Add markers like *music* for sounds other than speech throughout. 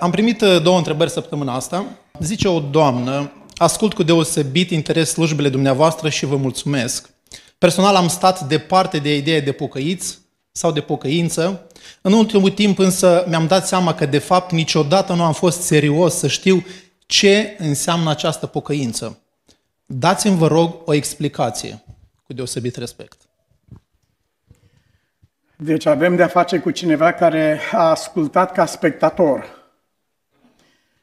Am primit uh, două întrebări săptămâna asta. Zice o doamnă, ascult cu deosebit interes slujbele dumneavoastră și vă mulțumesc. Personal am stat departe de ideea de pocăiți sau de pocăință. În ultimul timp însă mi-am dat seama că de fapt niciodată nu am fost serios să știu ce înseamnă această pocăință. Dați-mi, vă rog, o explicație cu deosebit respect. Deci avem de-a face cu cineva care a ascultat ca spectator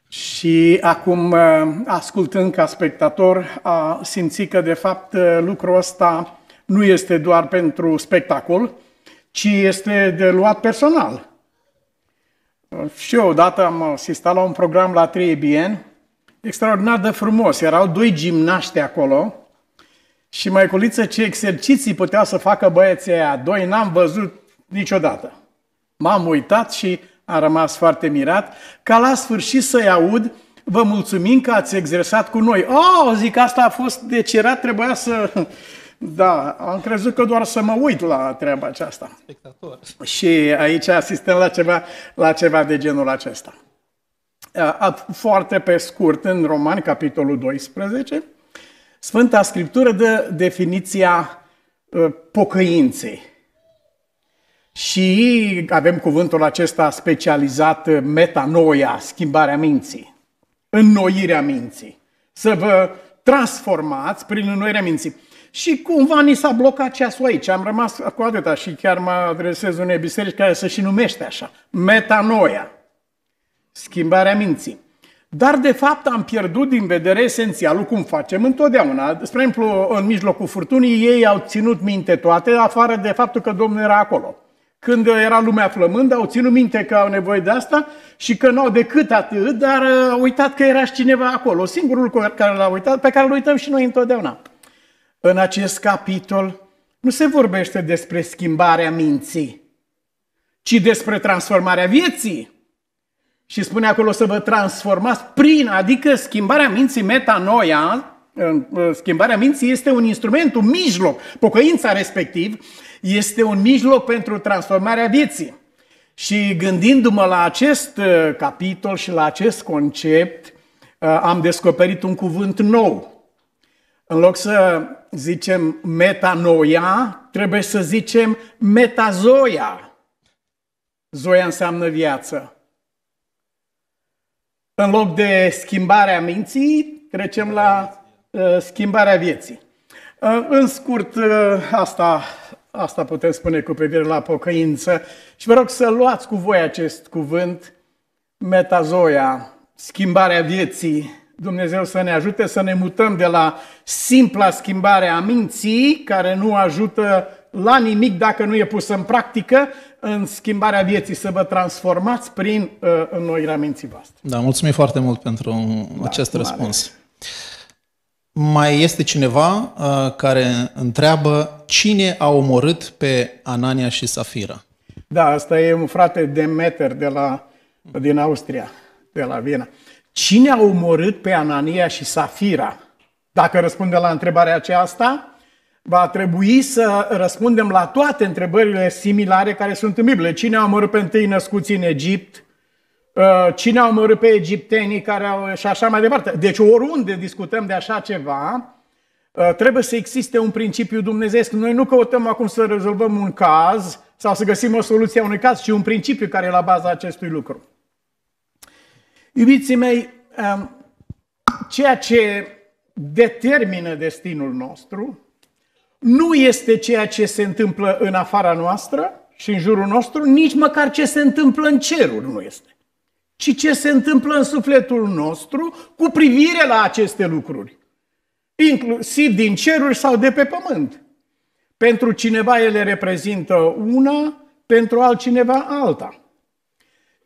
și acum, uh, ascultând ca spectator, a simțit că, de fapt, uh, lucrul ăsta nu este doar pentru spectacol, ci este de luat personal. Și eu odată am asistat la un program la 3BN, extraordinar de frumos. Erau doi gimnaști acolo și mai culiță ce exerciții puteau să facă băieții aia. Doi n-am văzut niciodată. M-am uitat și a rămas foarte mirat ca la sfârșit să-i aud vă mulțumim că ați exersat cu noi. Oh, zic, asta a fost, deci era, trebuia să... Da, am crezut că doar să mă uit la treaba aceasta. Spectator. Și aici asistăm la ceva, la ceva de genul acesta. Foarte pe scurt, în Romani, capitolul 12, Sfânta Scriptură dă definiția pocăinței. Și avem cuvântul acesta specializat metanoia, schimbarea minții, înnoirea minții. Să vă transformați prin înnoirea minții. Și cumva ni s-a blocat ceasul aici. Am rămas cu atâta și chiar mă adresez unei biserici care se și numește așa. Metanoia. Schimbarea minții. Dar, de fapt, am pierdut din vedere esențialul, cum facem întotdeauna. Spre exemplu, în mijlocul furtunii, ei au ținut minte toate, afară de faptul că Domnul era acolo când era lumea flămândă, au ținut minte că au nevoie de asta și că nu au decât atât, dar uh, au uitat că era și cineva acolo. Singurul care l-a uitat, pe care îl uităm și noi întotdeauna. În acest capitol nu se vorbește despre schimbarea minții, ci despre transformarea vieții. Și spune acolo să vă transformați prin, adică schimbarea minții, metanoia, uh, schimbarea minții este un instrument, un mijloc, pocăința respectiv, este un mijloc pentru transformarea vieții. Și gândindu-mă la acest uh, capitol și la acest concept, uh, am descoperit un cuvânt nou. În loc să zicem metanoia, trebuie să zicem metazoia. Zoia înseamnă viață. În loc de schimbarea minții, trecem la uh, schimbarea vieții. Uh, în scurt, uh, asta Asta putem spune cu privire la pocăință. Și vă rog să luați cu voi acest cuvânt, metazoia, schimbarea vieții. Dumnezeu să ne ajute să ne mutăm de la simpla schimbare a minții, care nu ajută la nimic dacă nu e pusă în practică, în schimbarea vieții, să vă transformați prin uh, înnoirea minții voastre. Da, mulțumim foarte mult pentru da, acest răspuns. Mai este cineva uh, care întreabă cine a omorât pe Anania și Safira. Da, asta e un frate Demeter de la, din Austria, de la Viena. Cine a omorât pe Anania și Safira? Dacă răspunde la întrebarea aceasta, va trebui să răspundem la toate întrebările similare care sunt în Biblie. Cine a omorât pe întâi născuți în Egipt? Uh, cine au omorât pe egiptenii care au, și așa mai departe. Deci oriunde discutăm de așa ceva, uh, trebuie să existe un principiu dumnezeesc. Noi nu căutăm acum să rezolvăm un caz sau să găsim o soluție a unui caz, ci un principiu care e la baza acestui lucru. Iubiții mei, um, ceea ce determină destinul nostru nu este ceea ce se întâmplă în afara noastră și în jurul nostru, nici măcar ce se întâmplă în cerul nu este ci ce se întâmplă în sufletul nostru cu privire la aceste lucruri, inclusiv din ceruri sau de pe pământ. Pentru cineva ele reprezintă una, pentru altcineva alta.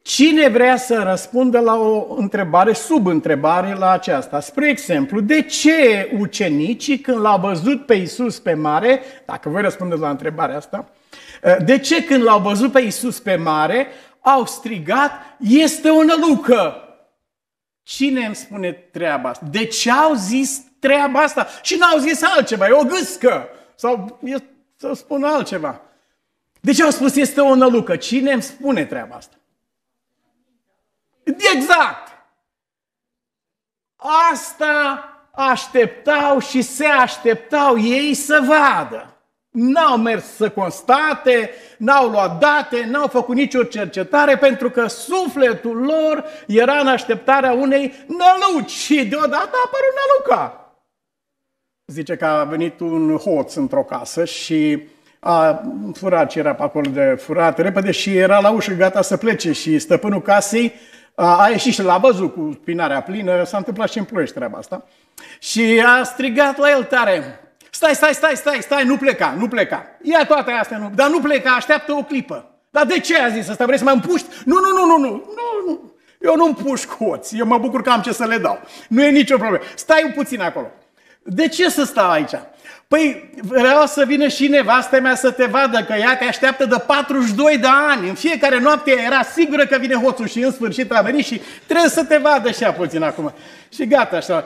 Cine vrea să răspundă la o întrebare, sub întrebare la aceasta? Spre exemplu, de ce ucenicii când l-au văzut pe Isus pe mare, dacă voi răspundeți la întrebarea asta, de ce când l-au văzut pe Isus pe mare, au strigat, este o nălucă. Cine îmi spune treaba asta? De ce au zis treaba asta? Și n-au zis altceva, e o gâscă. Sau să spun altceva. De deci ce au spus este o nălucă? Cine îmi spune treaba asta? Exact! Asta așteptau și se așteptau ei să vadă. N-au mers să constate, n-au luat date, n-au făcut nicio cercetare pentru că sufletul lor era în așteptarea unei năluci și deodată a apărut năluca. Zice că a venit un hoț într-o casă și a furat ce era pe acolo de furat repede și era la ușă gata să plece și stăpânul casei a ieșit și l-a văzut cu spinarea plină, s-a întâmplat și în ploiești treaba asta și a strigat la el tare, Stai, stai, stai, stai, stai, nu pleca, nu pleca. Ia toate astea, nu, dar nu pleca, așteaptă o clipă. Dar de ce a zis asta? Vrei să mă împuști? Nu, nu, nu, nu, nu, nu, nu. Eu nu împușc hoți, eu mă bucur că am ce să le dau. Nu e nicio problemă. Stai puțin acolo. De ce să stau aici? Păi vreau să vină și nevastă mea să te vadă, că ea te așteaptă de 42 de ani. În fiecare noapte era sigură că vine hoțul și în sfârșit a venit și trebuie să te vadă și ea puțin acum. Și gata așa.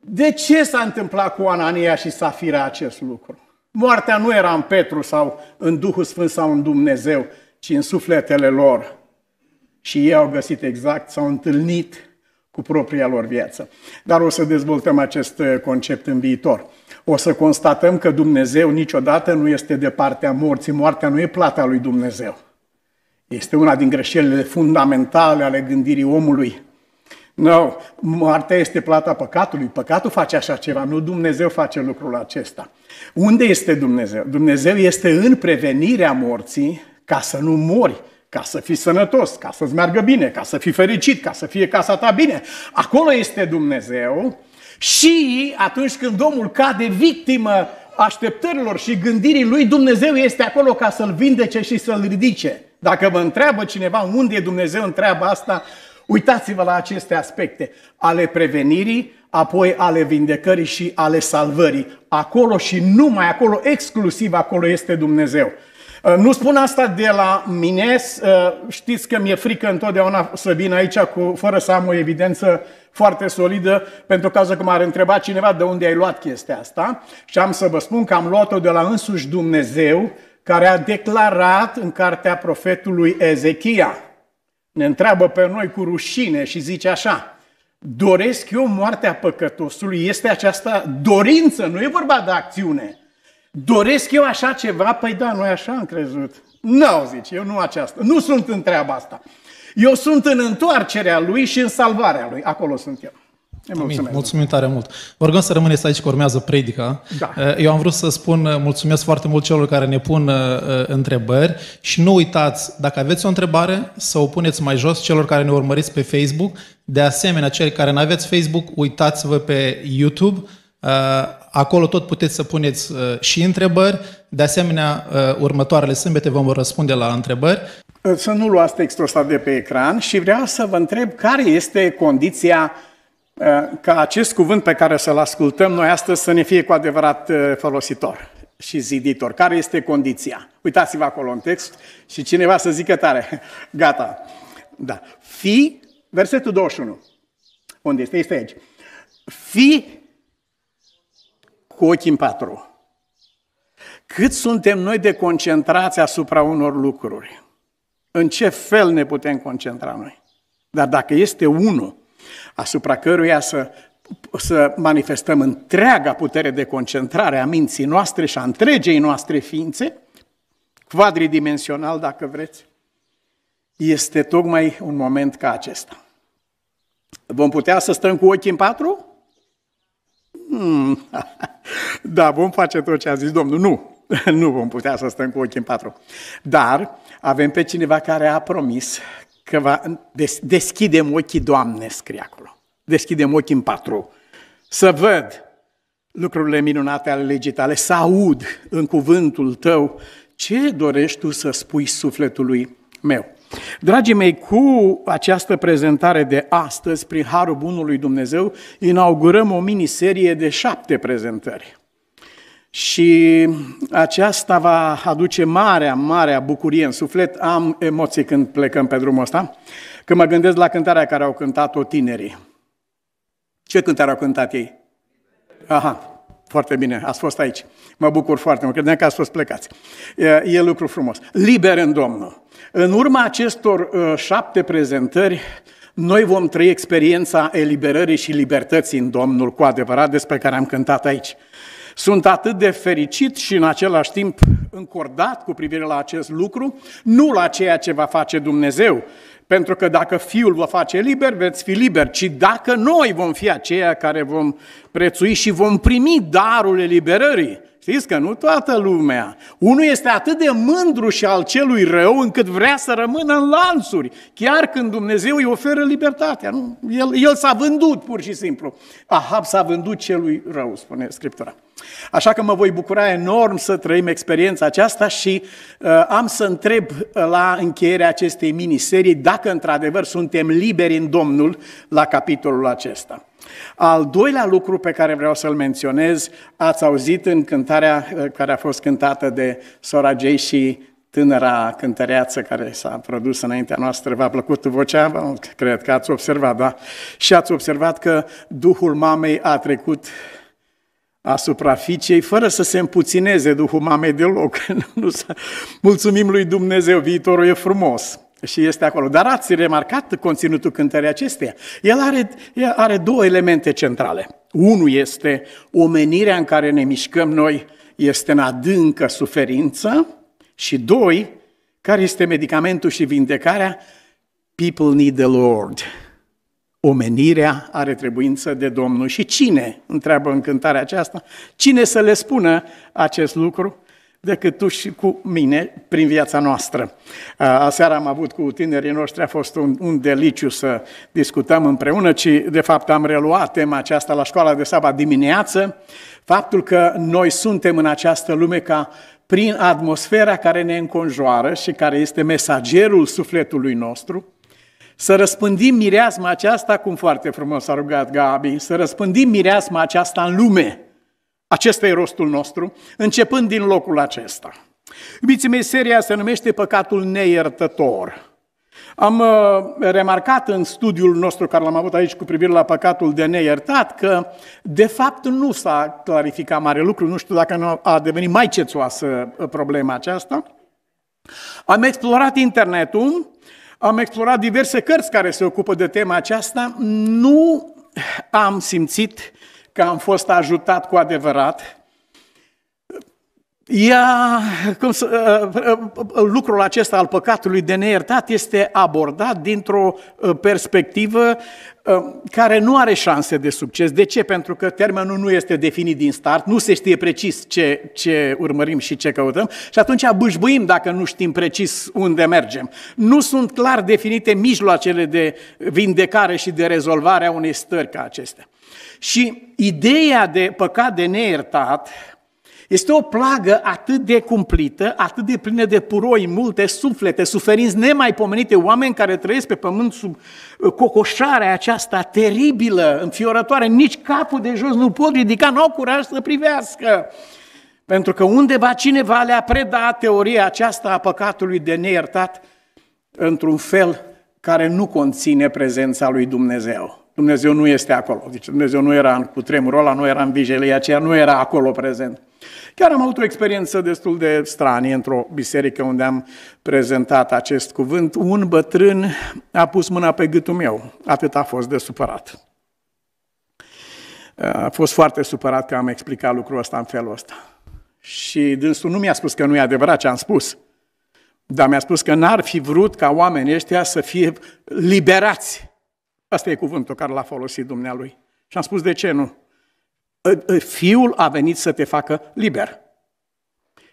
De ce s-a întâmplat cu Anania și Safira acest lucru? Moartea nu era în Petru sau în Duhul Sfânt sau în Dumnezeu, ci în sufletele lor. Și ei au găsit exact, s-au întâlnit cu propria lor viață. Dar o să dezvoltăm acest uh, concept în viitor. O să constatăm că Dumnezeu niciodată nu este de partea morții. Moartea nu e plata lui Dumnezeu. Este una din greșelile fundamentale ale gândirii omului. Nu, no, moartea este plata păcatului. Păcatul face așa ceva, nu Dumnezeu face lucrul acesta. Unde este Dumnezeu? Dumnezeu este în prevenirea morții ca să nu mori, ca să fii sănătos, ca să-ți meargă bine, ca să fii fericit, ca să fie casa ta bine. Acolo este Dumnezeu și atunci când omul cade victimă așteptărilor și gândirii lui, Dumnezeu este acolo ca să-l vindece și să-l ridice. Dacă vă întreabă cineva unde e Dumnezeu, întreabă asta Uitați-vă la aceste aspecte ale prevenirii, apoi ale vindecării și ale salvării. Acolo și numai acolo, exclusiv acolo este Dumnezeu. Uh, nu spun asta de la mine, uh, știți că mi-e frică întotdeauna să vin aici cu, fără să am o evidență foarte solidă, pentru cazul că m-ar întreba cineva de unde ai luat chestia asta și am să vă spun că am luat-o de la însuși Dumnezeu, care a declarat în cartea profetului Ezechia ne întreabă pe noi cu rușine și zice așa, doresc eu moartea păcătosului, este această dorință, nu e vorba de acțiune. Doresc eu așa ceva? Păi da, noi așa am crezut. Nu, zice, eu nu aceasta, nu sunt în treaba asta. Eu sunt în întoarcerea lui și în salvarea lui, acolo sunt eu. Mulțumim, mulțumim tare mult. Vă rugăm să rămâneți aici că urmează predica. Da. Eu am vrut să spun uh, mulțumesc foarte mult celor care ne pun uh, uh, întrebări și nu uitați, dacă aveți o întrebare, să o puneți mai jos celor care ne urmăriți pe Facebook. De asemenea, cei care nu aveți Facebook, uitați-vă pe YouTube. Acolo tot puteți să puneți și întrebări. De asemenea, următoarele sâmbete vom răspunde la întrebări. Să nu luați textul ăsta de pe ecran și vreau să vă întreb care este condiția Eh, ca acest cuvânt pe care să-l ascultăm noi astăzi să ne fie cu adevărat eh, folositor și ziditor. Care este condiția? Uitați-vă acolo în text și cineva să zică tare. *laughs* Gata. Da. Fi, versetul 21. Unde este? Este aici. Fi cu ochii în patru. Cât suntem noi de concentrați asupra unor lucruri? În ce fel ne putem concentra noi? Dar dacă este unul asupra căruia să, să manifestăm întreaga putere de concentrare a minții noastre și a întregei noastre ființe, quadridimensional dacă vreți, este tocmai un moment ca acesta. Vom putea să stăm cu ochii în patru? Hmm. *laughs* Da, vom face tot ce a zis Domnul. Nu, *laughs* nu vom putea să stăm cu ochii în patru. Dar avem pe cineva care a promis că va, des, deschidem ochii, Doamne, scrie acolo. Deschidem ochii în patru. Să văd lucrurile minunate ale legii tale, să aud în cuvântul tău ce dorești tu să spui sufletului meu. Dragii mei, cu această prezentare de astăzi, prin Harul Bunului Dumnezeu, inaugurăm o miniserie de șapte prezentări. Și aceasta va aduce marea, marea bucurie în suflet. Am emoții când plecăm pe drumul ăsta, când mă gândesc la cântarea care au cântat-o tinerii. Ce cântare au cântat ei? Aha, foarte bine, ați fost aici. Mă bucur foarte mult, credeam că ați fost plecați. E, e lucru frumos. Liber în Domnul. În urma acestor uh, șapte prezentări, noi vom trăi experiența eliberării și libertății în Domnul cu adevărat despre care am cântat aici. Sunt atât de fericit și în același timp încordat cu privire la acest lucru, nu la ceea ce va face Dumnezeu, pentru că dacă Fiul vă face liber, veți fi liber, ci dacă noi vom fi aceia care vom prețui și vom primi darul eliberării, Știți că nu toată lumea. Unul este atât de mândru și al celui rău încât vrea să rămână în lanțuri, chiar când Dumnezeu îi oferă libertatea. Nu? El, el s-a vândut pur și simplu. Ahab s-a vândut celui rău, spune Scriptura. Așa că mă voi bucura enorm să trăim experiența aceasta și uh, am să întreb uh, la încheierea acestei miniserii dacă într-adevăr suntem liberi în Domnul la capitolul acesta. Al doilea lucru pe care vreau să-l menționez, ați auzit în cântarea uh, care a fost cântată de Sora Jay și tânăra cântăreață care s-a produs înaintea noastră, v-a plăcut vocea? Cred că ați observat, da? Și ați observat că Duhul Mamei a trecut a fiicei, fără să se împuțineze Duhul Mamei deloc. *laughs* nu să... Mulțumim lui Dumnezeu, viitorul e frumos și este acolo. Dar ați remarcat conținutul cântării acesteia. El are, el are două elemente centrale. Unul este omenirea în care ne mișcăm noi, este în adâncă suferință, și doi, care este medicamentul și vindecarea? People need the Lord. Omenirea are trebuință de Domnul. Și cine, întreabă în cântarea aceasta, cine să le spună acest lucru decât tu și cu mine prin viața noastră. Aseară am avut cu tinerii noștri, a fost un, un deliciu să discutăm împreună, ci de fapt am reluat tema aceasta la școala de sabat dimineață, faptul că noi suntem în această lume ca prin atmosfera care ne înconjoară și care este mesagerul sufletului nostru, să răspândim mireasma aceasta, cum foarte frumos a rugat Gabi, să răspândim mireasma aceasta în lume. Acesta e rostul nostru, începând din locul acesta. Iubiții mei, seria se numește Păcatul neiertător. Am uh, remarcat în studiul nostru care l-am avut aici cu privire la păcatul de neiertat că, de fapt, nu s-a clarificat mare lucru, nu știu dacă nu a devenit mai cețoasă uh, problema aceasta. Am explorat internetul am explorat diverse cărți care se ocupă de tema aceasta. Nu am simțit că am fost ajutat cu adevărat. Ia, cum să, ă, ă, lucrul acesta al păcatului de neiertat este abordat dintr-o ă, perspectivă Um, care nu are șanse de succes. De ce? Pentru că termenul nu este definit din start, nu se știe precis ce, ce urmărim și ce căutăm și atunci bâșbuim dacă nu știm precis unde mergem. Nu sunt clar definite mijloacele de vindecare și de rezolvare a unei stări ca acestea. Și ideea de păcat de neiertat este o plagă atât de cumplită, atât de plină de puroi, multe suflete, suferinți nemaipomenite, oameni care trăiesc pe pământ sub uh, cocoșarea aceasta teribilă, înfiorătoare, nici capul de jos nu pot ridica, nu au curaj să privească. Pentru că undeva cineva le-a predat teoria aceasta a păcatului de neiertat într-un fel care nu conține prezența lui Dumnezeu. Dumnezeu nu este acolo. Deci Dumnezeu nu era în cutremurul ăla, nu era în vijelia aceea, nu era acolo prezent. Chiar am avut o experiență destul de stranie într-o biserică unde am prezentat acest cuvânt. Un bătrân a pus mâna pe gâtul meu, atât a fost de supărat. A fost foarte supărat că am explicat lucrul ăsta în felul ăsta. Și dânsul nu mi-a spus că nu e adevărat ce am spus, dar mi-a spus că n-ar fi vrut ca oamenii ăștia să fie liberați. Asta e cuvântul care l-a folosit dumnealui. Și am spus, de ce nu? Fiul a venit să te facă liber.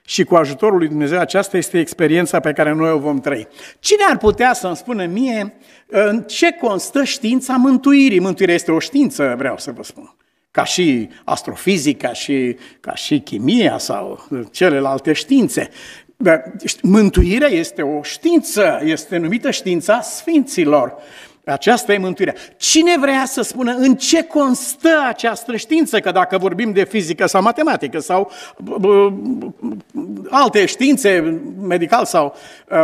Și cu ajutorul lui Dumnezeu aceasta este experiența pe care noi o vom trăi. Cine ar putea să-mi spună mie ă, în ce constă știința mântuirii? Mântuirea este o știință, vreau să vă spun. Ca și astrofizica, ca și, ca și chimia sau celelalte științe. Mântuirea este o știință, este numită știința sfinților. Aceasta e mântuirea. Cine vrea să spună în ce constă această știință? Că dacă vorbim de fizică sau matematică sau alte științe, medical sau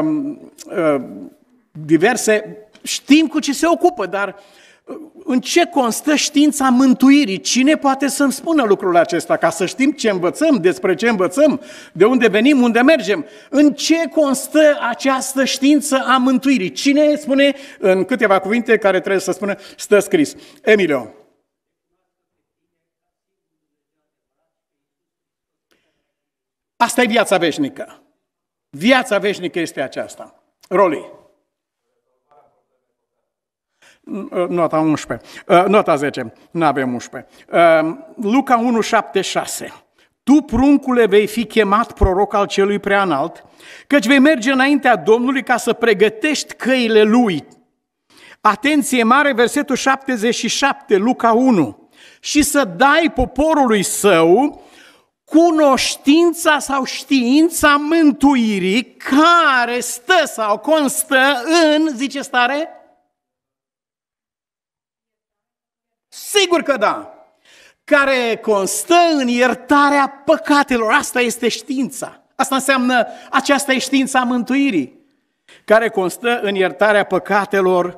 um, uh, diverse, știm cu ce se ocupă, dar uh, în ce constă știința mântuirii? Cine poate să-mi spună lucrul acesta ca să știm ce învățăm, despre ce învățăm, de unde venim, unde mergem? În ce constă această știință a mântuirii? Cine spune în câteva cuvinte care trebuie să spună stă scris? Emilio. Asta e viața veșnică. Viața veșnică este aceasta. Roli nota 11, ă, nota 10, nu avem 11. Luca 1, 7, 6. Tu, pruncule, vei fi chemat proroc al celui preanalt, căci vei merge înaintea Domnului ca să pregătești căile lui. Atenție mare, versetul 77, Luca 1. Și să dai poporului său cunoștința sau știința mântuirii care stă sau constă în, zice stare, Sigur că da! Care constă în iertarea păcatelor. Asta este știința. Asta înseamnă, aceasta e știința mântuirii. Care constă în iertarea păcatelor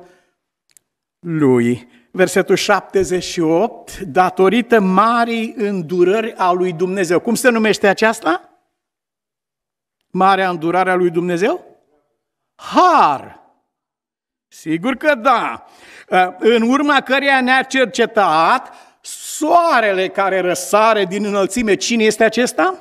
lui. Versetul 78, datorită marii îndurări a lui Dumnezeu. Cum se numește aceasta? Marea îndurare a lui Dumnezeu? Har. Sigur că da. Ă, în urma căreia ne-a cercetat soarele care răsare din înălțime. Cine este acesta?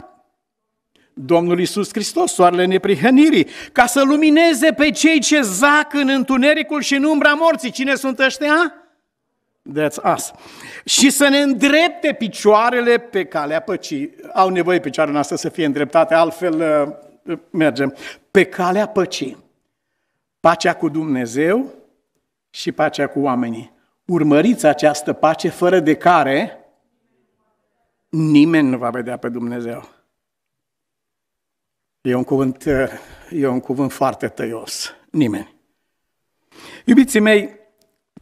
Domnul Isus Hristos, soarele neprihănirii, ca să lumineze pe cei ce zac în întunericul și în umbra morții. Cine sunt ăștia? That's us. Și să ne îndrepte picioarele pe calea păcii. Au nevoie picioarele noastre să fie îndreptate, altfel ă, mergem. Pe calea păcii pacea cu Dumnezeu și pacea cu oamenii. Urmăriți această pace fără de care nimeni nu va vedea pe Dumnezeu. E un cuvânt, e un cuvânt foarte tăios. Nimeni. Iubiții mei,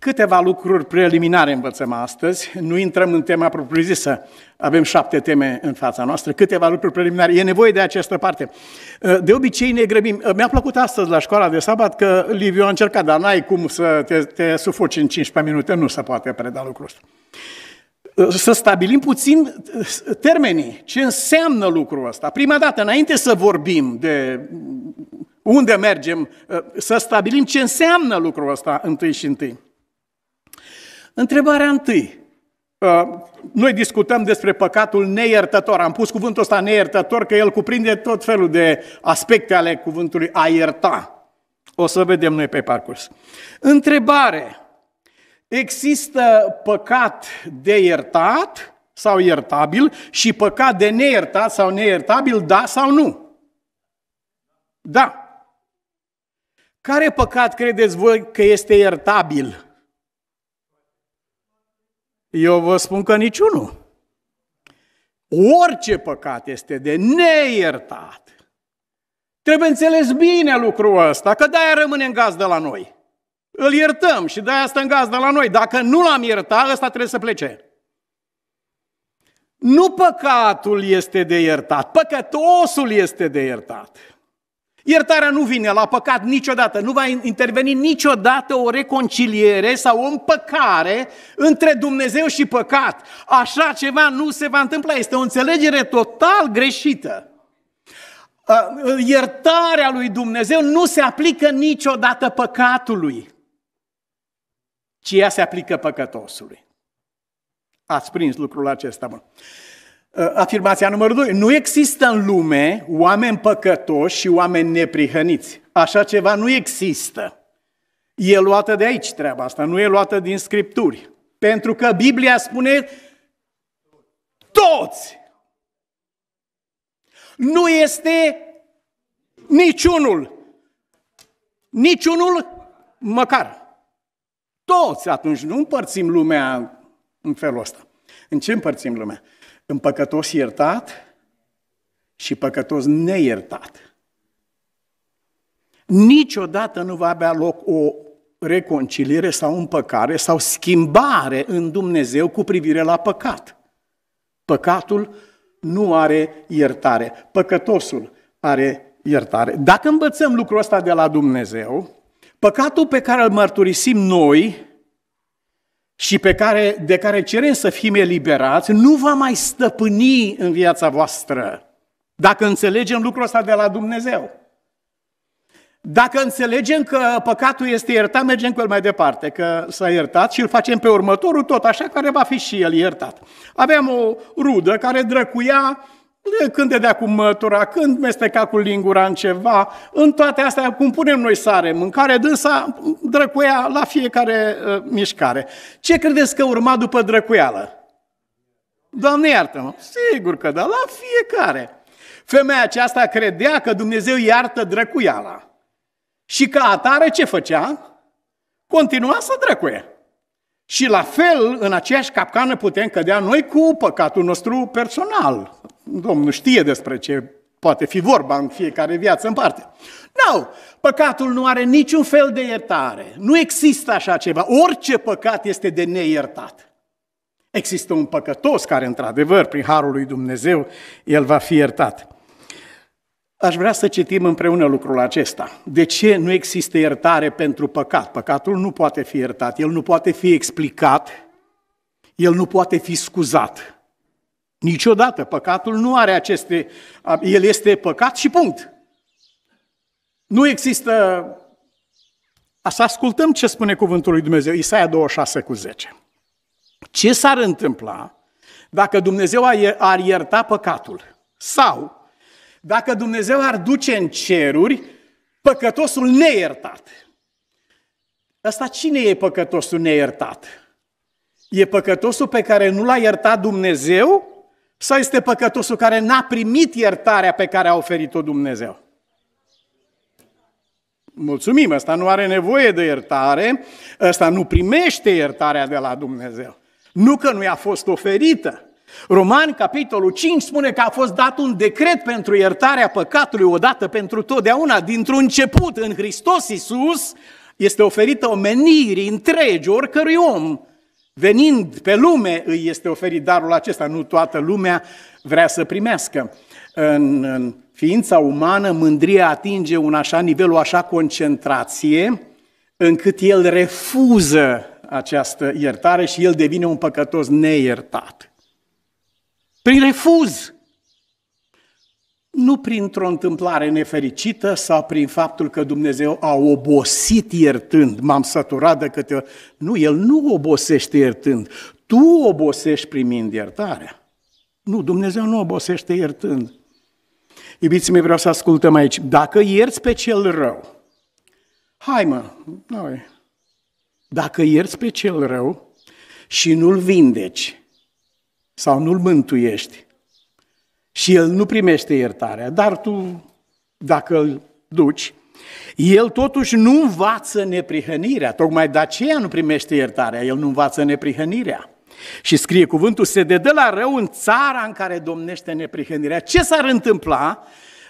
Câteva lucruri preliminare învățăm astăzi, nu intrăm în tema propriu-zisă, avem șapte teme în fața noastră, câteva lucruri preliminare, e nevoie de această parte. De obicei ne grăbim. Mi-a plăcut astăzi la școala de sabat că Liviu a încercat, dar n-ai cum să te, te sufoci în 15 minute, nu se poate preda lucrul ăsta să stabilim puțin termenii, ce înseamnă lucrul ăsta. Prima dată, înainte să vorbim de unde mergem, să stabilim ce înseamnă lucrul ăsta întâi și întâi. Întrebarea întâi. Uh, noi discutăm despre păcatul neiertător. Am pus cuvântul ăsta neiertător că el cuprinde tot felul de aspecte ale cuvântului a ierta. O să vedem noi pe parcurs. Întrebare. Există păcat de iertat sau iertabil și păcat de neiertat sau neiertabil, da sau nu? Da. Care păcat credeți voi că este iertabil? Eu vă spun că niciunul. Orice păcat este de neiertat. Trebuie înțeles bine lucrul ăsta, că de-aia rămâne în gazdă la noi. Îl iertăm și de-aia stă în gazdă la noi. Dacă nu l-am iertat, ăsta trebuie să plece. Nu păcatul este de iertat, păcătosul este de iertat. Iertarea nu vine la păcat niciodată, nu va interveni niciodată o reconciliere sau o împăcare între Dumnezeu și păcat. Așa ceva nu se va întâmpla, este o înțelegere total greșită. Iertarea lui Dumnezeu nu se aplică niciodată păcatului, ci ea se aplică păcătosului. Ați prins lucrul acesta, mă. Uh, afirmația numărul 2. Nu există în lume oameni păcătoși și oameni neprihăniți. Așa ceva nu există. E luată de aici treaba asta, nu e luată din Scripturi. Pentru că Biblia spune toți. Nu este niciunul. Niciunul măcar. Toți atunci nu împărțim lumea în felul ăsta. În ce împărțim lumea? în păcătos iertat și păcătos neiertat. Niciodată nu va avea loc o reconciliere sau împăcare sau schimbare în Dumnezeu cu privire la păcat. Păcatul nu are iertare, păcătosul are iertare. Dacă învățăm lucrul ăsta de la Dumnezeu, păcatul pe care îl mărturisim noi și pe care, de care cerem să fim eliberați, nu va mai stăpâni în viața voastră. Dacă înțelegem lucrul ăsta de la Dumnezeu. Dacă înțelegem că păcatul este iertat, mergem cu el mai departe, că s-a iertat și îl facem pe următorul tot așa, care va fi și el iertat. Aveam o rudă care drăcuia când de cu mătura, când mesteca cu lingura în ceva, în toate astea, cum punem noi sare mâncare, dânsa drăcuia la fiecare uh, mișcare. Ce credeți că urma după drăcuială? Doamne iartă-mă, sigur că da, la fiecare. Femeia aceasta credea că Dumnezeu iartă drăcuiala. Și ca atare ce făcea? Continua să drăcuie. Și la fel, în aceeași capcană putem cădea noi cu păcatul nostru personal, Domnul știe despre ce poate fi vorba în fiecare viață în parte. Nu, no, păcatul nu are niciun fel de iertare. Nu există așa ceva. Orice păcat este de neiertat. Există un păcătos care, într-adevăr, prin harul lui Dumnezeu, el va fi iertat. Aș vrea să citim împreună lucrul acesta. De ce nu există iertare pentru păcat? Păcatul nu poate fi iertat, el nu poate fi explicat, el nu poate fi scuzat. Niciodată. Păcatul nu are aceste... El este păcat și punct. Nu există... Să ascultăm ce spune cuvântul lui Dumnezeu, Isaia 26 cu 10. Ce s-ar întâmpla dacă Dumnezeu ar ierta păcatul? Sau dacă Dumnezeu ar duce în ceruri păcătosul neiertat? Asta cine e păcătosul neiertat? E păcătosul pe care nu l-a iertat Dumnezeu sau este păcătosul care n-a primit iertarea pe care a oferit-o Dumnezeu? Mulțumim, ăsta nu are nevoie de iertare, ăsta nu primește iertarea de la Dumnezeu. Nu că nu i-a fost oferită. Roman, capitolul 5, spune că a fost dat un decret pentru iertarea păcatului odată pentru totdeauna, dintr-un început, în Hristos Iisus, este oferită omenirii întregi oricărui om Venind pe lume îi este oferit darul acesta, nu toată lumea vrea să primească. În, în ființa umană, mândria atinge un așa nivel, o așa concentrație, încât el refuză această iertare și el devine un păcătos neiertat. Prin refuz nu printr-o întâmplare nefericită sau prin faptul că Dumnezeu a obosit iertând, m-am săturat de câte... Nu, El nu obosește iertând, tu obosești primind iertarea. Nu, Dumnezeu nu obosește iertând. Iubiți mei, vreau să ascultăm aici. Dacă ierți pe cel rău, hai mă, noi. Dacă ierți pe cel rău și nu-l vindeci sau nu-l mântuiești, și el nu primește iertarea, dar tu, dacă îl duci, el totuși nu învață neprihănirea, tocmai de aceea nu primește iertarea, el nu învață neprihănirea. Și scrie cuvântul, se dedă la rău în țara în care domnește neprihănirea. Ce s-ar întâmpla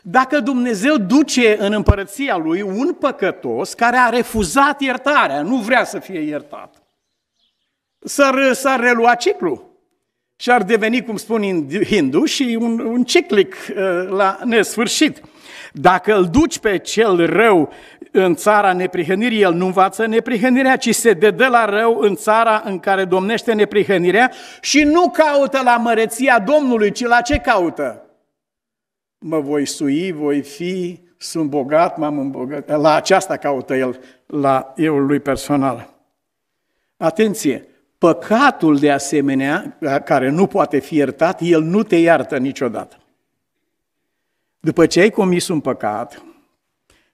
dacă Dumnezeu duce în împărăția lui un păcătos care a refuzat iertarea, nu vrea să fie iertat? S-ar, s-ar relua ciclul și ar deveni, cum spun hindu, și un, un ciclic uh, la nesfârșit. Dacă îl duci pe cel rău în țara neprihănirii, el nu învață neprihănirea, ci se dedă la rău în țara în care domnește neprihănirea și nu caută la măreția Domnului, ci la ce caută? Mă voi sui, voi fi, sunt bogat, m-am îmbogățit. La aceasta caută el, la eu lui personal. Atenție! Păcatul, de asemenea, care nu poate fi iertat, el nu te iartă niciodată. După ce ai comis un păcat,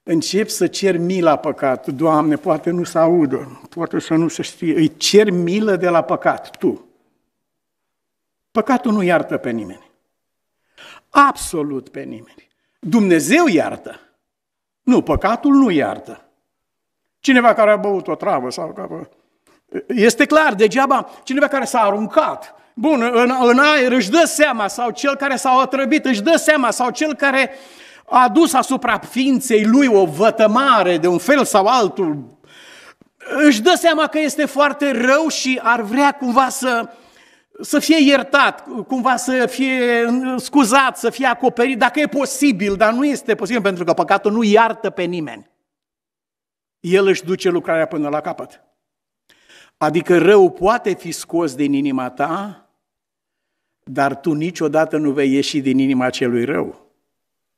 încep să cer mila păcat. Doamne, poate nu se audă, poate să nu se știe. Îi cer milă de la păcat, tu. Păcatul nu iartă pe nimeni. Absolut pe nimeni. Dumnezeu iartă. Nu, păcatul nu iartă. Cineva care a băut o travă sau că este clar, degeaba cineva care s-a aruncat, bun, în, în aer își dă seama, sau cel care s-a otrăvit își dă seama, sau cel care a adus asupra ființei lui o vătămare de un fel sau altul, își dă seama că este foarte rău și ar vrea cumva să, să fie iertat, cumva să fie scuzat, să fie acoperit, dacă e posibil, dar nu este posibil pentru că păcatul nu iartă pe nimeni. El își duce lucrarea până la capăt. Adică rău poate fi scos din inima ta, dar tu niciodată nu vei ieși din inima celui rău.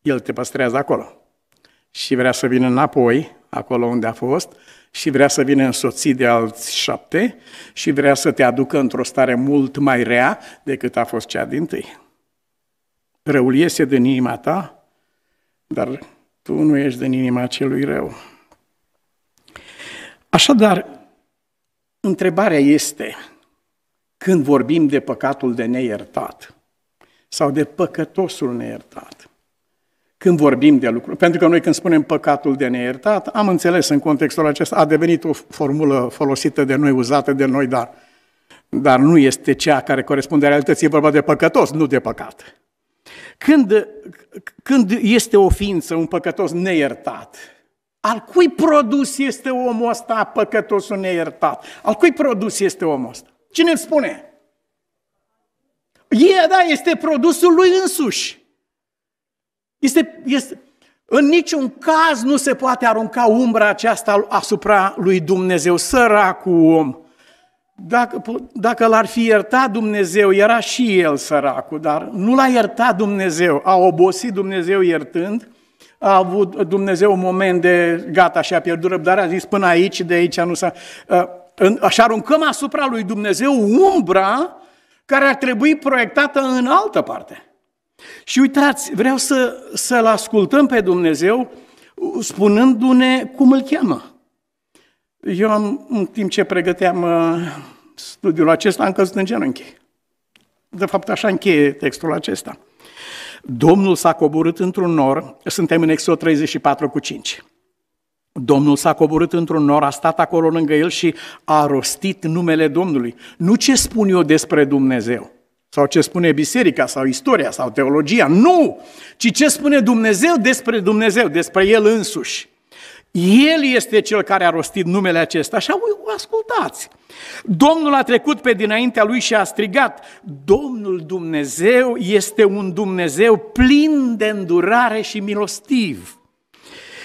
El te păstrează acolo. Și vrea să vină înapoi, acolo unde a fost, și vrea să vină însoțit de alți șapte și vrea să te aducă într-o stare mult mai rea decât a fost cea din tâi. Răul iese din inima ta, dar tu nu ești din inima celui rău. Așadar, Întrebarea este, când vorbim de păcatul de neiertat sau de păcătosul neiertat, când vorbim de lucruri, pentru că noi când spunem păcatul de neiertat, am înțeles în contextul acesta, a devenit o formulă folosită de noi, uzată de noi, dar, dar nu este cea care corespunde realității, e vorba de păcătos, nu de păcat. Când, când este o ființă, un păcătos neiertat, al cui produs este omul ăsta păcătosul neiertat? Al cui produs este omul ăsta? Cine îmi spune? E, da, este produsul lui însuși. Este, este, în niciun caz nu se poate arunca umbra aceasta asupra lui Dumnezeu, săracul om. Dacă, dacă l-ar fi iertat Dumnezeu, era și el săracul, dar nu l-a iertat Dumnezeu, a obosit Dumnezeu iertând, a avut Dumnezeu un moment de gata și a pierdut răbdarea, a zis până aici, de aici nu s-a... Și aruncăm asupra lui Dumnezeu umbra care ar trebui proiectată în altă parte. Și uitați, vreau să, să-L ascultăm pe Dumnezeu spunându-ne cum îl cheamă. Eu am, în timp ce pregăteam uh, studiul acesta, am căzut în genunchi. De fapt, așa încheie textul acesta. Domnul s-a coborât într-un nor, suntem în Exod 34 cu 5. Domnul s-a coborât într-un nor, a stat acolo lângă el și a rostit numele Domnului. Nu ce spun eu despre Dumnezeu, sau ce spune biserica, sau istoria, sau teologia, nu! Ci ce spune Dumnezeu despre Dumnezeu, despre El însuși. El este cel care a rostit numele acesta. Așa, ascultați. Domnul a trecut pe dinaintea lui și a strigat, Domnul Dumnezeu este un Dumnezeu plin de îndurare și milostiv.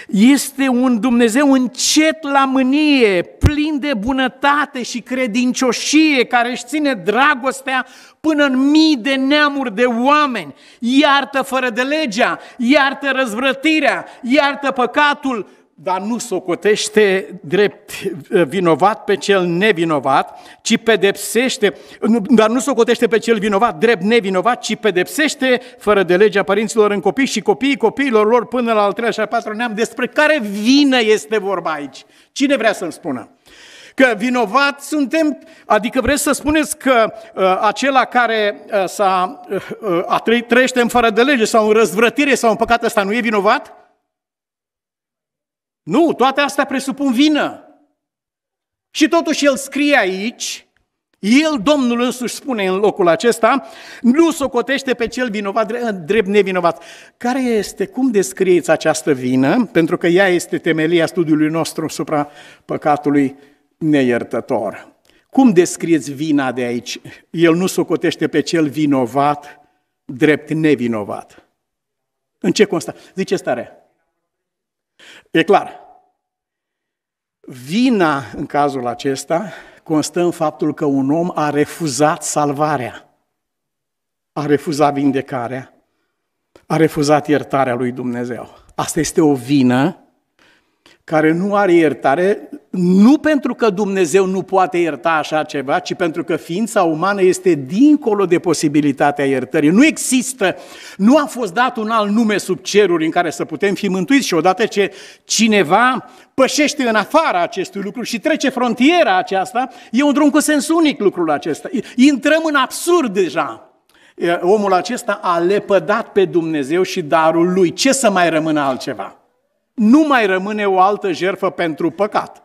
Este un Dumnezeu încet la mânie, plin de bunătate și credincioșie, care își ține dragostea până în mii de neamuri de oameni. Iartă fără de legea, iartă răzvrătirea, iartă păcatul, dar nu socotește drept eh, vinovat pe cel nevinovat, ci pedepsește, dar nu socotește pe cel vinovat drept nevinovat, ci pedepsește fără de legea părinților în copii și copiii copiilor lor până la al treilea și al patru neam. Despre care vină este vorba aici? Cine vrea să-mi spună? Că vinovat suntem, adică vreți să spuneți că uh, acela care uh, s-a, uh, uh, trăiește în fără de lege sau în răzvrătire sau în păcat ăsta nu e vinovat? Nu, toate astea presupun vină. Și totuși el scrie aici, el, Domnul însuși, spune în locul acesta, nu socotește pe cel vinovat, drept nevinovat. Care este, cum descrieți această vină? Pentru că ea este temelia studiului nostru supra păcatului neiertător. Cum descrieți vina de aici? El nu socotește pe cel vinovat drept nevinovat. În ce constă? Zice starea. E clar, vina în cazul acesta constă în faptul că un om a refuzat salvarea, a refuzat vindecarea, a refuzat iertarea lui Dumnezeu. Asta este o vină care nu are iertare, nu pentru că Dumnezeu nu poate ierta așa ceva, ci pentru că ființa umană este dincolo de posibilitatea iertării. Nu există, nu a fost dat un alt nume sub ceruri în care să putem fi mântuiți și odată ce cineva pășește în afara acestui lucru și trece frontiera aceasta, e un drum cu sens unic lucrul acesta. Intrăm în absurd deja. Omul acesta a lepădat pe Dumnezeu și darul lui. Ce să mai rămână altceva? nu mai rămâne o altă jerfă pentru păcat.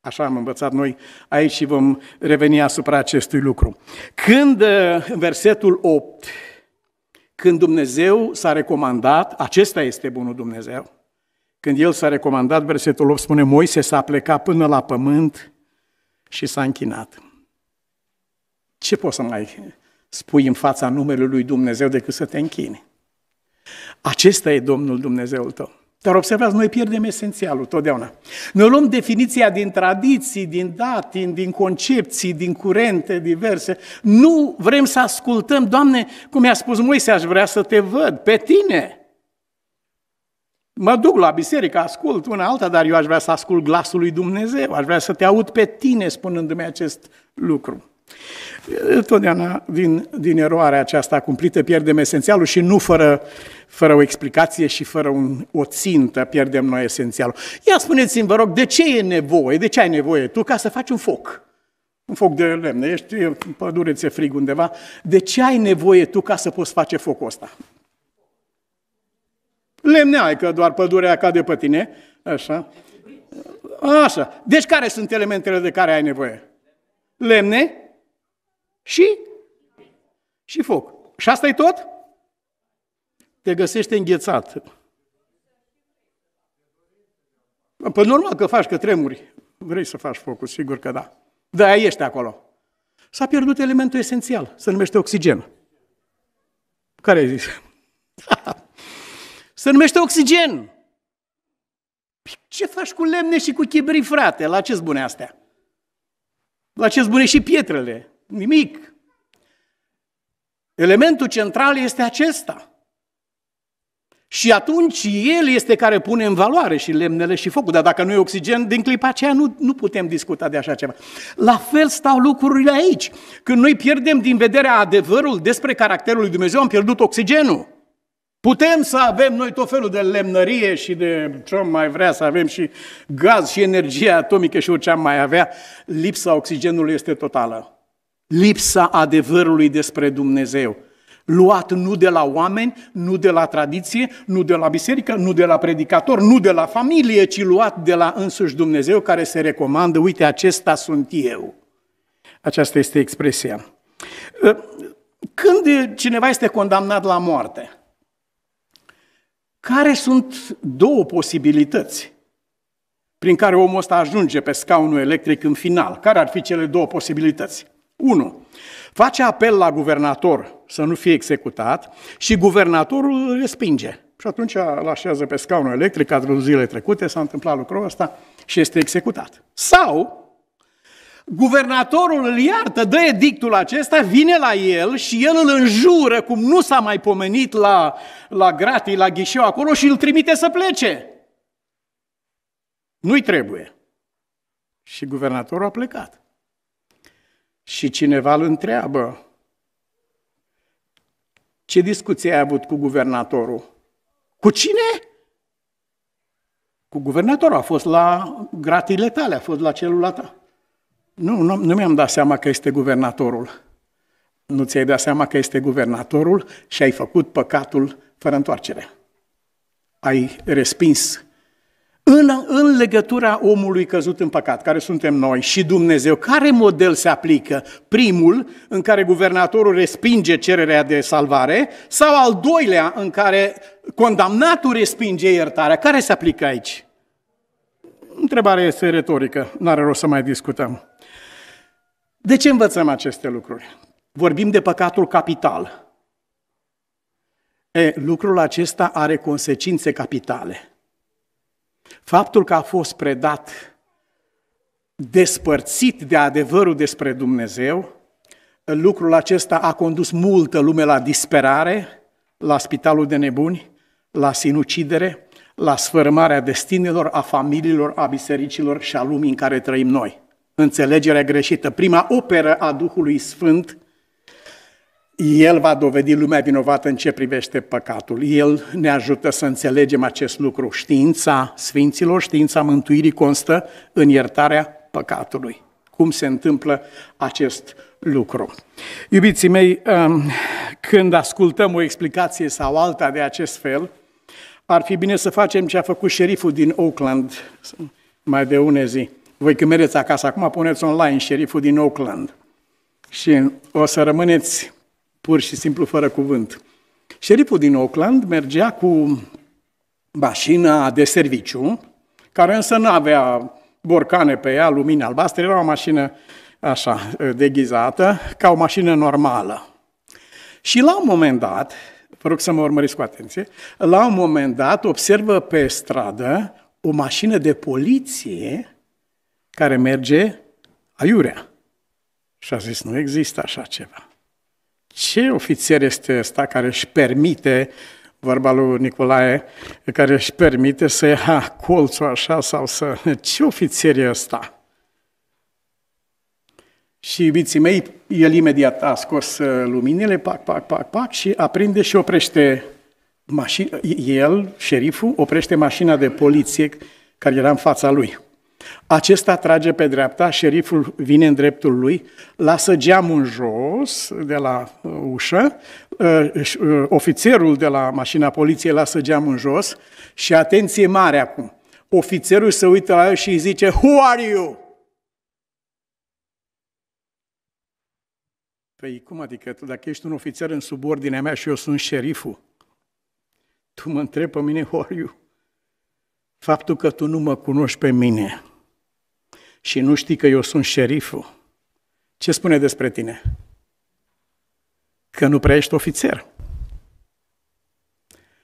Așa am învățat noi aici și vom reveni asupra acestui lucru. Când, uh, în versetul 8, când Dumnezeu s-a recomandat, acesta este bunul Dumnezeu, când El s-a recomandat, versetul 8 spune, Moise s-a plecat până la pământ și s-a închinat. Ce poți să mai spui în fața numelui lui Dumnezeu decât să te închini? Acesta e Domnul Dumnezeul tău. Dar observați, noi pierdem esențialul totdeauna. Noi luăm definiția din tradiții, din datini, din concepții, din curente diverse. Nu vrem să ascultăm, Doamne, cum mi a spus Moise, aș vrea să te văd pe tine. Mă duc la biserică, ascult una alta, dar eu aș vrea să ascult glasul lui Dumnezeu, aș vrea să te aud pe tine spunându-mi acest lucru. Totdeauna din, din eroarea aceasta cumplită pierdem esențialul și nu fără, fără o explicație și fără un, o țintă pierdem noi esențialul. Ia spuneți-mi, vă rog, de ce e nevoie, de ce ai nevoie tu ca să faci un foc? Un foc de lemn. ești în pădure, ți frig undeva. De ce ai nevoie tu ca să poți face focul ăsta? Lemne ai, că doar pădurea cade pe tine. Așa. Așa. Deci care sunt elementele de care ai nevoie? Lemne, și, și foc. Și asta e tot? Te găsește înghețat. Păi normal că faci că tremuri. Vrei să faci focul, sigur că da. Da, ești acolo. S-a pierdut elementul esențial, se numește oxigen. Care ai zis? *laughs* se numește oxigen. Păi, ce faci cu lemne și cu chibri, frate? La ce bune astea? La ce bune și pietrele? Nimic. Elementul central este acesta. Și atunci el este care pune în valoare și lemnele și focul. Dar dacă nu e oxigen, din clipa aceea nu, nu putem discuta de așa ceva. La fel stau lucrurile aici. Când noi pierdem din vedere adevărul despre caracterul lui Dumnezeu, am pierdut oxigenul. Putem să avem noi tot felul de lemnărie și de ce mai vrea să avem și gaz și energie atomică și orice am mai avea, lipsa oxigenului este totală. Lipsa adevărului despre Dumnezeu. Luat nu de la oameni, nu de la tradiție, nu de la biserică, nu de la predicator, nu de la familie, ci luat de la însuși Dumnezeu care se recomandă, uite, acesta sunt eu. Aceasta este expresia. Ă, când cineva este condamnat la moarte, care sunt două posibilități prin care omul ăsta ajunge pe scaunul electric în final? Care ar fi cele două posibilități? 1. Face apel la guvernator să nu fie executat și guvernatorul îl respinge. Și atunci îl așează pe scaunul electric, a zile trecute s-a întâmplat lucrul ăsta și este executat. Sau, guvernatorul îl iartă, dă edictul acesta, vine la el și el îl înjură cum nu s-a mai pomenit la, la gratii, la ghișeu acolo și îl trimite să plece. Nu-i trebuie. Și guvernatorul a plecat. Și cineva îl întreabă, ce discuție ai avut cu guvernatorul? Cu cine? Cu guvernatorul, a fost la gratile tale, a fost la celula ta. Nu, nu, nu mi-am dat seama că este guvernatorul. Nu ți-ai dat seama că este guvernatorul și ai făcut păcatul fără întoarcere. Ai respins în, în legătura omului căzut în păcat, care suntem noi, și Dumnezeu, care model se aplică? Primul, în care guvernatorul respinge cererea de salvare, sau al doilea, în care condamnatul respinge iertarea? Care se aplică aici? Întrebarea este retorică, nu are rost să mai discutăm. De ce învățăm aceste lucruri? Vorbim de păcatul capital. E, lucrul acesta are consecințe capitale. Faptul că a fost predat despărțit de adevărul despre Dumnezeu, lucrul acesta a condus multă lume la disperare, la spitalul de nebuni, la sinucidere, la sfârmarea destinelor, a familiilor, a bisericilor și a lumii în care trăim noi. Înțelegerea greșită, prima operă a Duhului Sfânt el va dovedi lumea vinovată în ce privește păcatul. El ne ajută să înțelegem acest lucru. Știința Sfinților, știința mântuirii constă în iertarea păcatului. Cum se întâmplă acest lucru. Iubiții mei, um, când ascultăm o explicație sau alta de acest fel, ar fi bine să facem ce a făcut șeriful din Oakland mai de une zi. Voi când mergeți acasă acum, puneți online șeriful din Oakland și o să rămâneți pur și simplu fără cuvânt. Șeriful din Oakland mergea cu mașina de serviciu, care însă nu avea borcane pe ea, lumini albastre, era o mașină așa, deghizată, ca o mașină normală. Și la un moment dat, vă rog să mă urmăriți cu atenție, la un moment dat observă pe stradă o mașină de poliție care merge aiurea. Și a zis, nu există așa ceva. Ce ofițer este ăsta care își permite, vorba lui Nicolae, care își permite să ia colțul așa sau să... Ce ofițer e ăsta? Și iubiții mei, el imediat a scos uh, luminile, pac, pac, pac, pac, și aprinde și oprește mașina. El, șeriful, oprește mașina de poliție care era în fața lui. Acesta trage pe dreapta, șeriful vine în dreptul lui, lasă geamul jos de la uh, ușă, uh, uh, ofițerul de la mașina poliției lasă geamul în jos și atenție mare acum, ofițerul se uită la el și îi zice, Who are you? Păi cum adică, dacă ești un ofițer în subordinea mea și eu sunt șeriful, tu mă întrebi pe mine, Who are you? Faptul că tu nu mă cunoști pe mine și nu știi că eu sunt șeriful, ce spune despre tine? Că nu prea ești ofițer.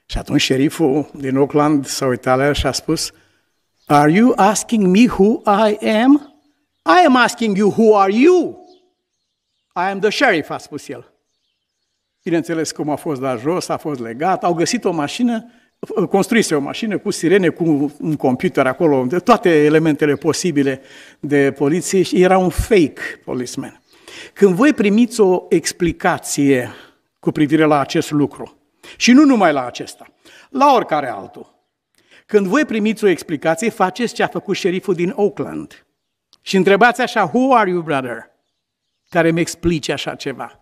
Și atunci șeriful din Oakland sau Italia și-a spus, Are you asking me who I am? I am asking you who are you? I am the sheriff, a spus el. Bineînțeles cum a fost la jos, a fost legat, au găsit o mașină construise o mașină cu sirene, cu un computer acolo, de toate elementele posibile de poliție și era un fake policeman. Când voi primiți o explicație cu privire la acest lucru, și nu numai la acesta, la oricare altul, când voi primiți o explicație, faceți ce a făcut șeriful din Oakland și întrebați așa, who are you, brother? Care mi explice așa ceva.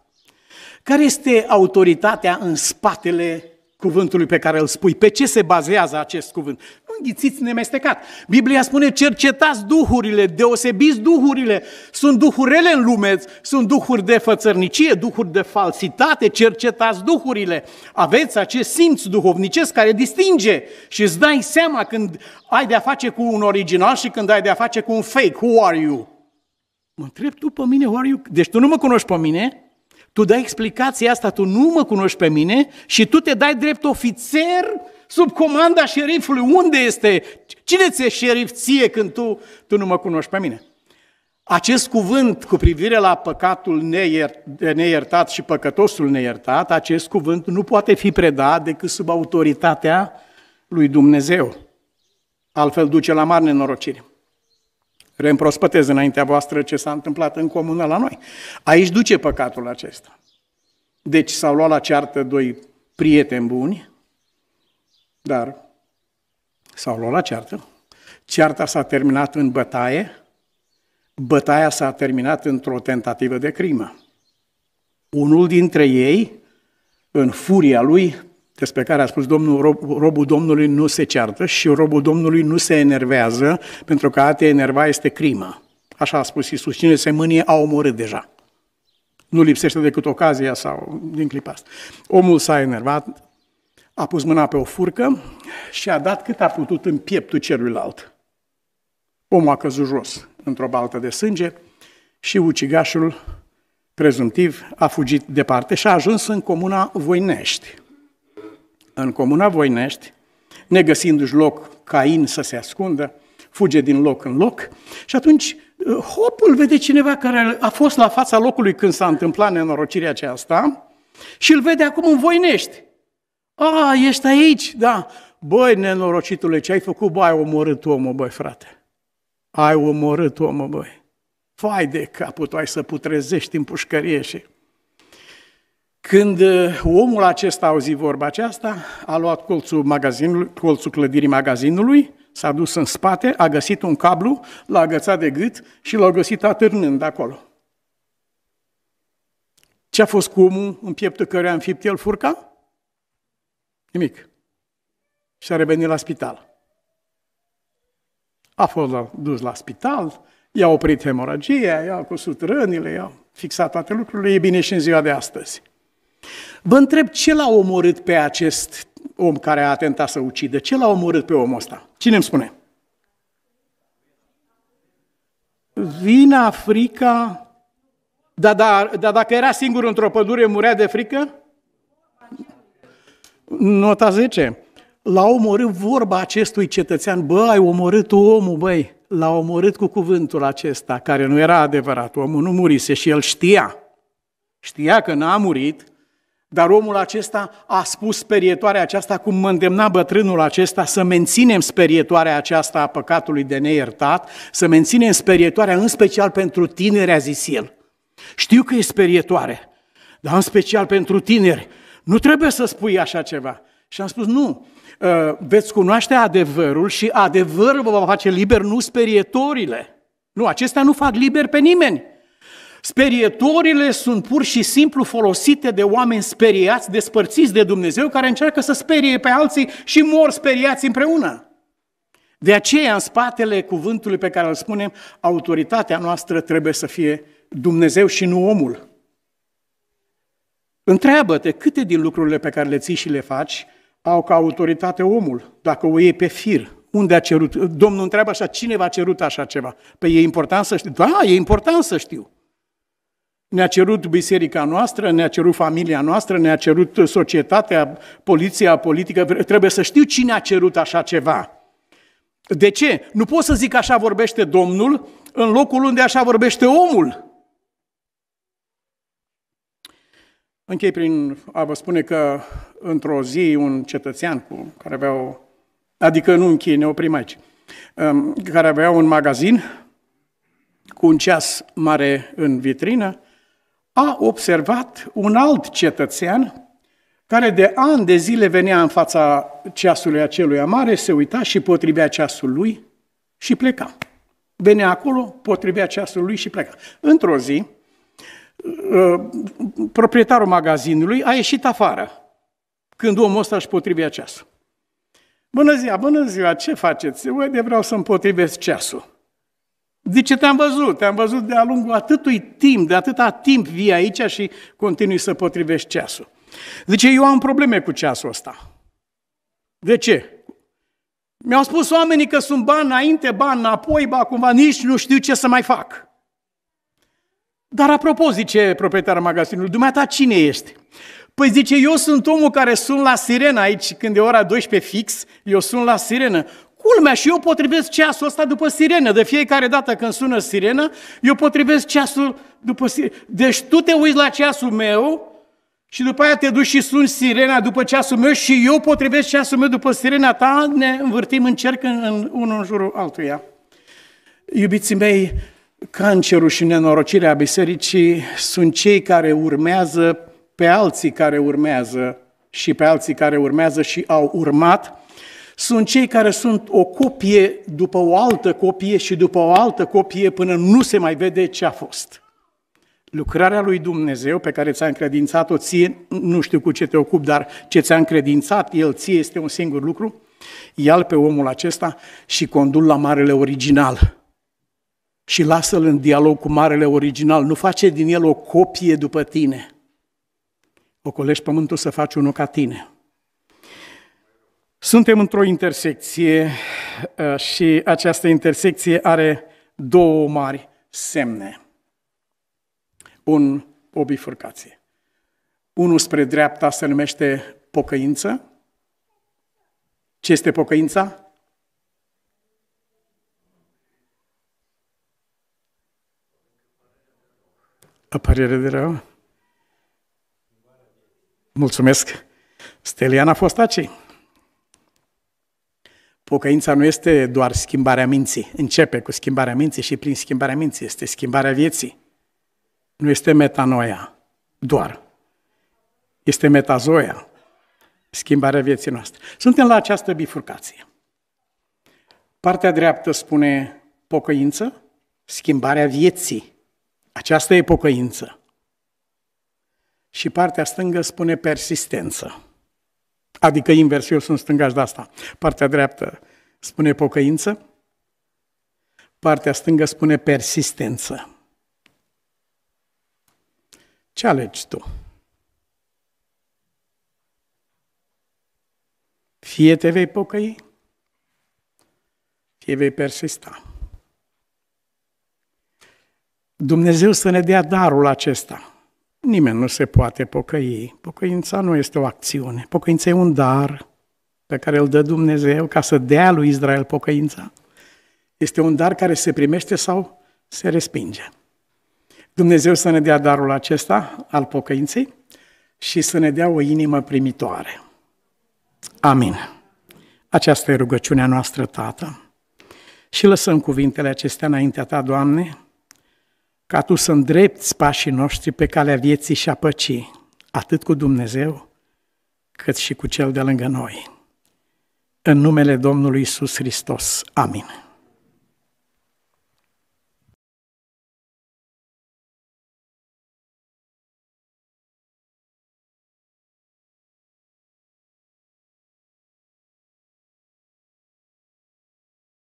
Care este autoritatea în spatele cuvântului pe care îl spui. Pe ce se bazează acest cuvânt? Nu înghițiți nemestecat. Biblia spune cercetați duhurile, deosebiți duhurile. Sunt duhurile în lume, sunt duhuri de fățărnicie, duhuri de falsitate, cercetați duhurile. Aveți acest simț duhovnicesc care distinge și îți dai seama când ai de-a face cu un original și când ai de-a face cu un fake. Who are you? Mă întreb tu pe mine, who are you? Deci tu nu mă cunoști pe mine, tu dai explicația asta, tu nu mă cunoști pe mine și tu te dai drept ofițer sub comanda șerifului. Unde este? Cine ți-e șerif ție când tu, tu nu mă cunoști pe mine? Acest cuvânt cu privire la păcatul neiert, neiertat și păcătosul neiertat, acest cuvânt nu poate fi predat decât sub autoritatea lui Dumnezeu. Altfel duce la mare nenorocire reîmprospătez înaintea voastră ce s-a întâmplat în comună la noi. Aici duce păcatul acesta. Deci s-au luat la ceartă doi prieteni buni, dar s-au luat la ceartă. Cearta s-a terminat în bătaie, bătaia s-a terminat într-o tentativă de crimă. Unul dintre ei, în furia lui, despre care a spus Domnul, rob, robul Domnului nu se ceartă și robul Domnului nu se enervează, pentru că a te enerva este crimă. Așa a spus Isus. Cine se mânie a omorât deja. Nu lipsește decât ocazia sau din clipa asta. Omul s-a enervat, a pus mâna pe o furcă și a dat cât a putut în pieptul celuilalt. Omul a căzut jos într-o baltă de sânge și ucigașul prezumtiv a fugit departe și a ajuns în comuna Voinești în comuna Voinești, negăsindu-și loc Cain să se ascundă, fuge din loc în loc și atunci uh, hopul vede cineva care a fost la fața locului când s-a întâmplat nenorocirea aceasta și îl vede acum în Voinești. A, ești aici, da. Băi, nenorocitule, ce ai făcut? Băi, ai omorât omul, băi, frate. Ai omorât omul, băi. Fai de capul, tu ai să putrezești în pușcărie și... Când uh, omul acesta a auzit vorba aceasta, a luat colțul, magazinului, colțul clădirii magazinului, s-a dus în spate, a găsit un cablu, l-a agățat de gât și l-a găsit atârnând acolo. Ce a fost cu omul în pieptul căruia a înfipt el furca? Nimic. Și a revenit la spital. A fost dus la spital, i-a oprit hemoragia, i-a cusut rănile, i-a fixat toate lucrurile, e bine și în ziua de astăzi. Vă întreb ce l-a omorât pe acest om care a atentat să ucidă? Ce l-a omorât pe omul ăsta? Cine îmi spune? Vina, frica... Dar da, da, dacă era singur într-o pădure, murea de frică? Nota 10. L-a omorât vorba acestui cetățean. Bă, ai omorât omul, băi. L-a omorât cu cuvântul acesta, care nu era adevărat. Omul nu murise și el știa. Știa că n-a murit, dar omul acesta a spus sperietoarea aceasta, cum mă îndemna bătrânul acesta, să menținem sperietoarea aceasta a păcatului de neiertat, să menținem sperietoarea în special pentru tineri, a zis el. Știu că e sperietoare, dar în special pentru tineri. Nu trebuie să spui așa ceva. Și am spus, nu, ă, veți cunoaște adevărul și adevărul vă va face liber, nu sperietorile. Nu, acestea nu fac liber pe nimeni. Sperietorile sunt pur și simplu folosite de oameni speriați, despărțiți de Dumnezeu, care încearcă să sperie pe alții și mor speriați împreună. De aceea, în spatele cuvântului pe care îl spunem, autoritatea noastră trebuie să fie Dumnezeu și nu omul. Întreabă-te câte din lucrurile pe care le ții și le faci au ca autoritate omul, dacă o iei pe fir, unde a cerut? Domnul întreabă așa, cine v-a cerut așa ceva? Păi e important să știu. Da, e important să știu. Ne-a cerut biserica noastră, ne-a cerut familia noastră, ne-a cerut societatea, poliția, politică. Trebuie să știu cine a cerut așa ceva. De ce? Nu pot să zic așa vorbește Domnul în locul unde așa vorbește omul. Închei prin a vă spune că într-o zi un cetățean cu care avea o... Adică nu închei, ne oprim aici. Um, care avea un magazin cu un ceas mare în vitrină, a observat un alt cetățean care de ani de zile venea în fața ceasului acelui mare, se uita și potrivea ceasul lui și pleca. Venea acolo, potrivea ceasul lui și pleca. Într-o zi, uh, proprietarul magazinului a ieșit afară când omul ăsta își potrivea ceasul. Bună ziua, bună ziua, ce faceți? Uite, vreau să-mi potrivesc ceasul. Zice, te-am văzut, te-am văzut de-a lungul atâtui timp, de atâta timp vii aici și continui să potrivești ceasul. Zice, eu am probleme cu ceasul ăsta. De ce? Mi-au spus oamenii că sunt bani înainte, bani înapoi, ba cumva nici nu știu ce să mai fac. Dar apropo, zice proprietarul magazinului, dumneata cine ești? Păi zice, eu sunt omul care sunt la sirenă aici, când e ora 12 fix, eu sunt la sirenă. Ulmea, și eu potrivesc ceasul ăsta după sirenă. De fiecare dată când sună sirenă, eu potrivesc ceasul după sirenă. Deci tu te uiți la ceasul meu și după aia te duci și suni sirena după ceasul meu și eu potrivesc ceasul meu după sirena ta, ne învârtim în cerc în, în unul în jurul altuia. Iubiții mei, cancerul și nenorocirea bisericii sunt cei care urmează pe alții care urmează și pe alții care urmează și au urmat sunt cei care sunt o copie după o altă copie și după o altă copie până nu se mai vede ce a fost. Lucrarea lui Dumnezeu pe care ți-a încredințat-o ție, nu știu cu ce te ocupi, dar ce ți-a încredințat el ție este un singur lucru, ia pe omul acesta și condul la marele original. Și lasă-l în dialog cu marele original, nu face din el o copie după tine. Ocolești pământul să faci unul ca tine. Suntem într-o intersecție ă, și această intersecție are două mari semne. Un, o bifurcație. Unul spre dreapta se numește pocăință. Ce este pocăința? Apărere de rău. Mulțumesc. Stelian a fost aceea. Pocăința nu este doar schimbarea minții. Începe cu schimbarea minții și prin schimbarea minții este schimbarea vieții. Nu este metanoia doar. Este metazoia, schimbarea vieții noastre. Suntem la această bifurcație. Partea dreaptă spune pocăință, schimbarea vieții. Aceasta e pocăință. Și partea stângă spune persistență. Adică invers, eu sunt stângaș de asta. Partea dreaptă spune pocăință, partea stângă spune persistență. Ce alegi tu? Fie te vei pocăi, fie vei persista. Dumnezeu să ne dea darul acesta – Nimeni nu se poate pocăi. Pocăința nu este o acțiune. Pocăința e un dar pe care îl dă Dumnezeu ca să dea lui Israel pocăința. Este un dar care se primește sau se respinge. Dumnezeu să ne dea darul acesta al pocăinței și să ne dea o inimă primitoare. Amin. Aceasta e rugăciunea noastră, Tată. Și lăsăm cuvintele acestea înaintea Ta, Doamne, ca tu să îndrepti pașii noștri pe calea vieții și a păcii, atât cu Dumnezeu, cât și cu Cel de lângă noi. În numele Domnului Isus Hristos. Amin.